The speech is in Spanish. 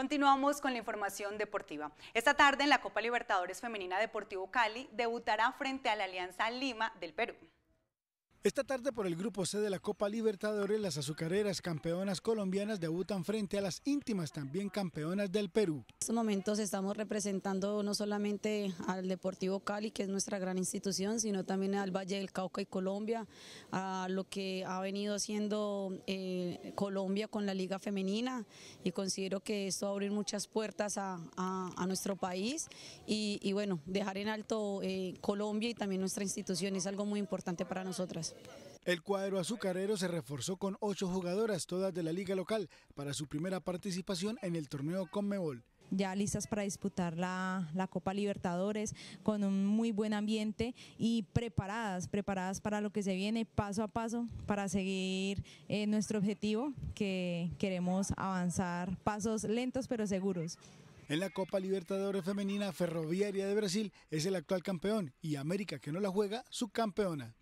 Continuamos con la información deportiva. Esta tarde en la Copa Libertadores Femenina Deportivo Cali debutará frente a la Alianza Lima del Perú. Esta tarde por el grupo C de la Copa Libertadores, las azucareras campeonas colombianas debutan frente a las íntimas también campeonas del Perú. En estos momentos estamos representando no solamente al Deportivo Cali, que es nuestra gran institución, sino también al Valle del Cauca y Colombia, a lo que ha venido haciendo eh, Colombia con la Liga Femenina y considero que esto va a abrir muchas puertas a, nuestro país y, bueno, dejar en alto eh, Colombia y también nuestra institución es algo muy importante para nosotras. El cuadro azucarero se reforzó con ocho jugadoras, todas de la liga local, para su primera participación en el torneo Conmebol ya listas para disputar la, Copa Libertadores con un muy buen ambiente y preparadas, preparadas para lo que se viene paso a paso para seguir eh, nuestro objetivo que queremos avanzar pasos lentos pero seguros. En la Copa Libertadores Femenina Ferroviaria de Brasil es el actual campeón y América que no la juega, subcampeona.